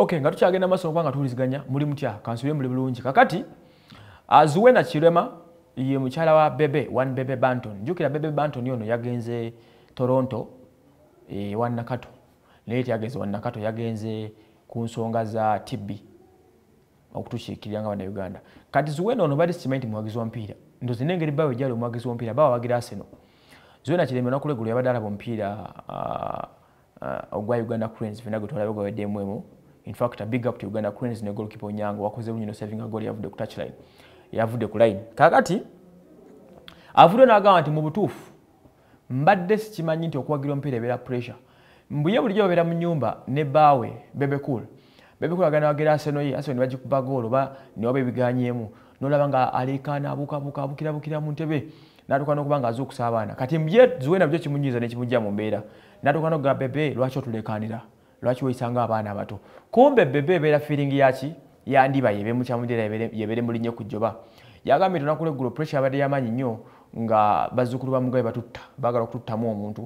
okay nga tukyagenda maaso okubanga tuwuliziganya muli mutya kansibire muli bulungi kakati azuwena kirema ye mukyala wa bebe one bebe banton jukira bebe banton yono yagenze toronto e, wanakato naye tyagenze wanakato yagenze ku nsonga za tb okutukiikiriranga bannauganda kati zuwena ono bali simanyi ti muwagizi wa mpiira ndozinengeri bawe jali omuwagizi wa mpiira bawawagira aseno zuwena kirema onakuleggulu yabadde alaba omupiira ogwa uganda crans fena gwe twalabe gwaweddemu emu in fact a big up to Uganda Cranes ne goalkeeper Onyango wakoze bunyino saving a goal yavude ku touchline yavude ku line kakati avude na gawa ati mu butufu mbadde sikimanyi nti okuwagirwa mpira ebeera pressure mbuye bulijjo babeera mu nyumba ne bawe bebe cool bebe cool agana wagira aseno ye aseno ne bagikuba goal oba ne waba ebiganyeemu n'olaba nga aleekaana abuuka abuuka abukira abukira mu ntebe n'atuuka n'okuba ng'azuukusa abaana kati mbuye zuwe nabyo kimunyiiza ne kimujja mu mbeera n'atuuka n'okugamba bebe lwaki otuleekaanira lwaki weyisanga abaana abato kumbe bebe ebeera firingi yaki yandiba yebe mukyamudera yebere mulinnyo ku joba yagambye tonakula eggulu puresure abadde yamanyi nnyo nga bazzukulu bamugabe batutta baagala okututtamu omuntu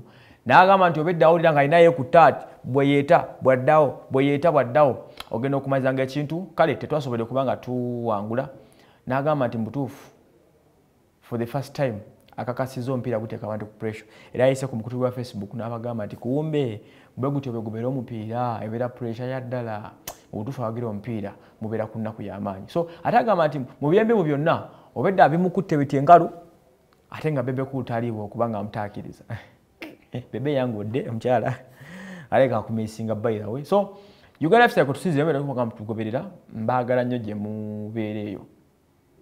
nagamba nti oba eddawolira nga alina yekutta ati bweyeeta bwaddawo bweyeeta bwaddawo ogenda okumazanga ekintu kale tetwasobole kuba nga tuwangula nagamba nti mutuufu for the first time akakasiza omupiira guteeka abantu ku pressure era ayise ku mukutu gwa facebook n'abagamba nti kuwumbe bwe gutyo bwe gubeera omupiira ebeera pressure ya ddala obutufu awagira omupiira mubeera ku nnaku y'amaanyi so ate agamba nti mu byembi mu byonna obedde abimukutte bityo engalo ate nga bebe kuutaliibwa okuba nga amutaakiriza bebe yangudde omukyala aleka akumisinga bayirawe so uganda fisa kutusizirmtugoberera mbaagala nnyo gye mubeera eyo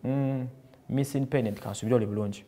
mm, missin penent kansubire oli bulungi